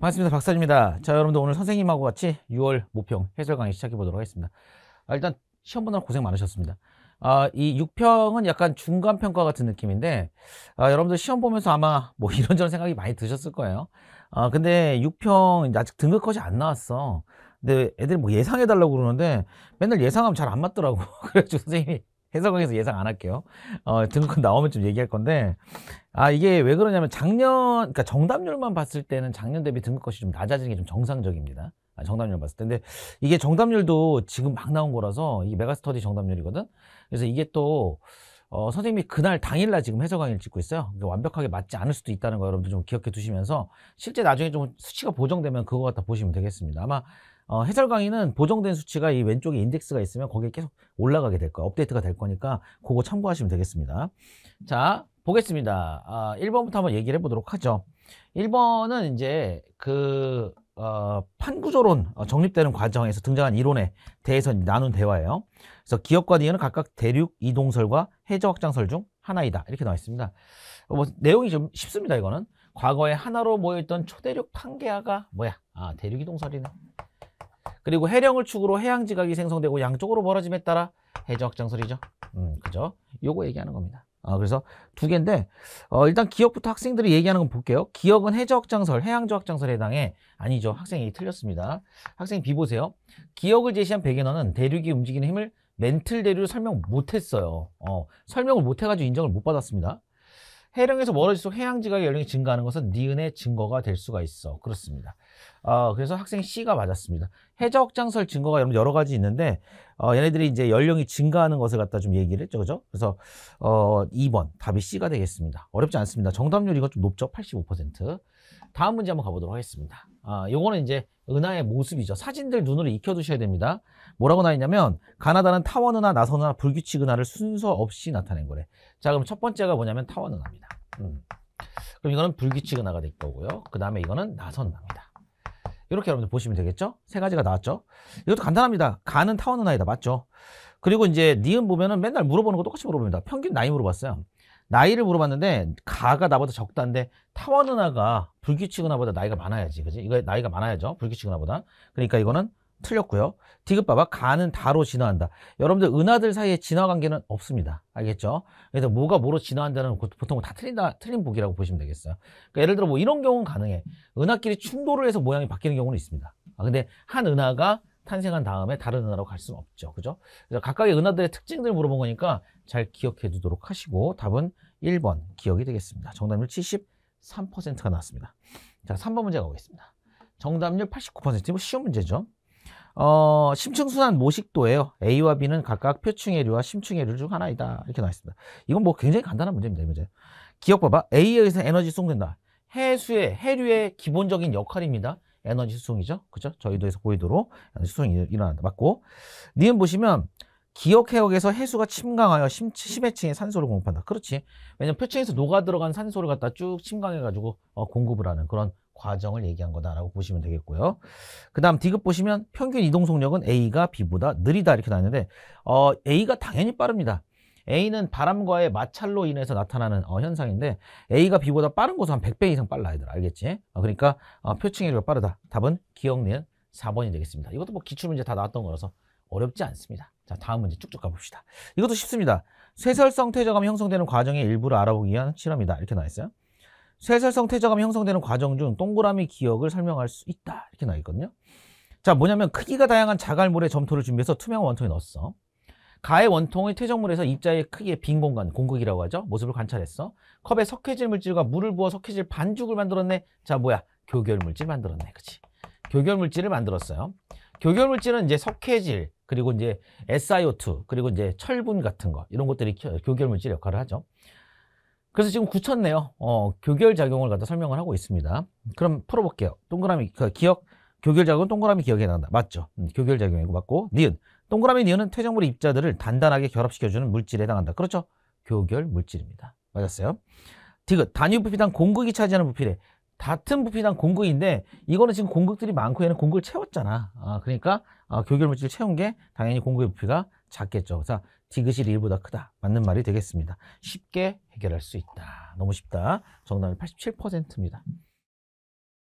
반갑습니다. 박사입니다. 자, 여러분들 오늘 선생님하고 같이 6월 모평 해설 강의 시작해 보도록 하겠습니다. 아, 일단 시험 보느라 고생 많으셨습니다. 아, 이 6평은 약간 중간 평가 같은 느낌인데 아, 여러분들 시험 보면서 아마 뭐 이런저런 생각이 많이 드셨을 거예요. 아, 근데 6평 아직 등급컷이 안 나왔어. 근데 애들이 뭐 예상해 달라고 그러는데 맨날 예상하면 잘 안 맞더라고. 그래가지고 선생님이 해설강에서 예상 안 할게요. 어, 등급 나오면 좀 얘기할 건데, 아, 이게 왜 그러냐면 작년, 그러니까 정답률만 봤을 때는 작년 대비 등급컷이 좀 낮아지는 게 좀 정상적입니다. 아, 정답률 봤을 때. 근데 이게 정답률도 지금 막 나온 거라서 이게 메가스터디 정답률이거든? 그래서 이게 또, 어, 선생님이 그날 당일날 지금 해설 강의를 찍고 있어요. 그러니까 완벽하게 맞지 않을 수도 있다는 거 여러분들 좀 기억해 두시면서 실제 나중에 좀 수치가 보정되면 그거 갖다 보시면 되겠습니다. 아마 어, 해설 강의는 보정된 수치가 이 왼쪽에 인덱스가 있으면 거기에 계속 올라가게 될 거야. 업데이트가 될 거니까 그거 참고하시면 되겠습니다. 자, 보겠습니다. 아, 1번부터 한번 얘기를 해보도록 하죠. 1번은 이제 그 어, 판구조론 정립되는 어, 과정에서 등장한 이론에 대해서 나눈 대화예요. 그래서 기업과 니은 각각 대륙 이동설과 해저 확장설 중 하나이다 이렇게 나와 있습니다. 어, 뭐 내용이 좀 쉽습니다. 이거는 과거에 하나로 모여있던 초대륙 판계아가 뭐야? 아 대륙 이동설이네. 그리고 해령을 축으로 해양 지각이 생성되고 양쪽으로 벌어짐에 따라 해저 확장설이죠. 음, 그죠? 요거 얘기하는 겁니다. 어, 그래서 두 개인데 어, 일단 기억부터 학생들이 얘기하는 건 볼게요. 기억은 해저 확장설, 해양저 확장설에 해당해 아니죠. 학생이 틀렸습니다. 학생 B 보세요. 기억을 제시한 백인어는 대륙이 움직이는 힘을 멘틀 대륙 을 설명 못했어요. 어, 설명을 못해가지고 인정을 못 받았습니다. 해령에서 멀어지수록 해양지각의 연령이 증가하는 것은 니은의 증거가 될 수가 있어. 그렇습니다. 어, 그래서 학생 C가 맞았습니다. 해저 확장설 증거가 여러, 여러 가지 있는데 어, 얘네들이 이제 연령이 증가하는 것을 갖다 좀 얘기를 했죠. 그죠? 그래서 어, 2번 답이 C가 되겠습니다. 어렵지 않습니다. 정답률 이좀 높죠? 85%. 다음 문제 한번 가보도록 하겠습니다. 아, 요거는 이제 은하의 모습이죠. 사진들 눈으로 익혀두셔야 됩니다. 뭐라고 나있냐면 가나다는 타원 은하, 나선 은하, 불규칙 은하를 순서 없이 나타낸 거래. 자, 그럼 첫 번째가 뭐냐면 타원 은하입니다. 음. 그럼 이거는 불규칙 은하가 될 거고요. 그 다음에 이거는 나선 은하입니다. 이렇게 여러분들 보시면 되겠죠? 세 가지가 나왔죠? 이것도 간단합니다. 가는 타원 은하이다. 맞죠? 그리고 이제 니은 보면은 맨날 물어보는 거 똑같이 물어봅니다. 평균 나이 물어봤어요. 나이를 물어봤는데 가가 나보다 적다는데 타와 누나가 불규칙 은나보다 나이가 많아야지 그지 이거 나이가 많아야죠 불규칙 은나보다 그러니까 이거는 틀렸고요 디귿 봐봐 가는 다로 진화한다 여러분들 은하들 사이에 진화 관계는 없습니다 알겠죠 그래서 뭐가 뭐로 진화한다는 보통 다 틀린다 틀린 보기라고 보시면 되겠어요 그러니까 예를 들어 뭐 이런 경우는 가능해 은하끼리 충돌을 해서 모양이 바뀌는 경우는 있습니다 아 근데 한 은하가 탄생한 다음에 다른 은하로 갈 수는 없죠. 그죠? 그래서 각각의 은하들의 특징들을 물어본 거니까 잘 기억해 두도록 하시고 답은 1번 기억이 되겠습니다. 정답률 73%가 나왔습니다. 자, 3번 문제 가보겠습니다. 정답률 89%뭐 쉬운 문제죠. 어, 심층순환 모식도예요. A와 B는 각각 표층해류와 심층해류 중 하나이다. 이렇게 나와 있습니다. 이건 뭐 굉장히 간단한 문제입니다. 이 문제. 기억 봐봐. A에 의해서 에너지 송된다. 해수의 해류의 기본적인 역할입니다. 에너지 수송이죠. 그죠? 저희도에서 보이도록 에너지 수송이 일어난다. 맞고. 니은 보시면 기억 해역에서 해수가 침강하여 심, 심해층에 산소를 공급한다. 그렇지. 왜냐면 표층에서 녹아 들어간 산소를 갖다 쭉 침강해가지고 어, 공급을 하는 그런 과정을 얘기한 거다라고 보시면 되겠고요. 그 다음 D급 보시면 평균 이동속력은 A가 B보다 느리다 이렇게 나왔는데 어, A가 당연히 빠릅니다. A는 바람과의 마찰로 인해서 나타나는 어, 현상인데 A가 B보다 빠른 곳은 한 100배 이상 빨라 얘들아 알겠지? 어, 그러니까 어, 표층해류가 빠르다 답은 기억니은 4번이 되겠습니다 이것도 뭐 기출문제 다 나왔던 거라서 어렵지 않습니다 자 다음 문제 쭉쭉 가봅시다 이것도 쉽습니다 쇠설성 퇴적암이 형성되는 과정의 일부를 알아보기 위한 실험이다 이렇게 나와 있어요 쇠설성 퇴적암이 형성되는 과정 중 동그라미 기억을 설명할 수 있다 이렇게 나와 있거든요 자 뭐냐면 크기가 다양한 자갈모래 점토를 준비해서 투명 원통에 넣었어 가의 원통의 퇴적물에서 입자의 크기의 빈 공간, 공극이라고 하죠. 모습을 관찰했어. 컵에 석회질 물질과 물을 부어 석회질 반죽을 만들었네. 자, 뭐야? 교결 물질 만들었네. 그치? 교결 물질을 만들었어요. 교결 물질은 이제 석회질, 그리고 이제 SiO2, 그리고 이제 철분 같은 거, 이런 것들이 교결 물질 역할을 하죠. 그래서 지금 굳혔네요. 어, 교결 작용을 갖다 설명을 하고 있습니다. 그럼 풀어볼게요. 동그라미, 그 기억, 교결작용은 동그라미 기억에 난다. 맞죠? 음, 교결작용이고 맞고 니은. 동그라미 니은은 퇴적물의 입자들을 단단하게 결합시켜주는 물질에 해당한다. 그렇죠? 교결 물질입니다. 맞았어요? 디귿. 단위 부피당 공극이 차지하는 부피래. 같은 부피당 공극인데 이거는 지금 공극들이 많고 얘는 공극을 채웠잖아. 아, 그러니까 아, 교결 물질을 채운 게 당연히 공극의 부피가 작겠죠. 그래서 디귿이 릴보다 크다. 맞는 말이 되겠습니다. 쉽게 해결할 수 있다. 너무 쉽다. 정답은 87%입니다.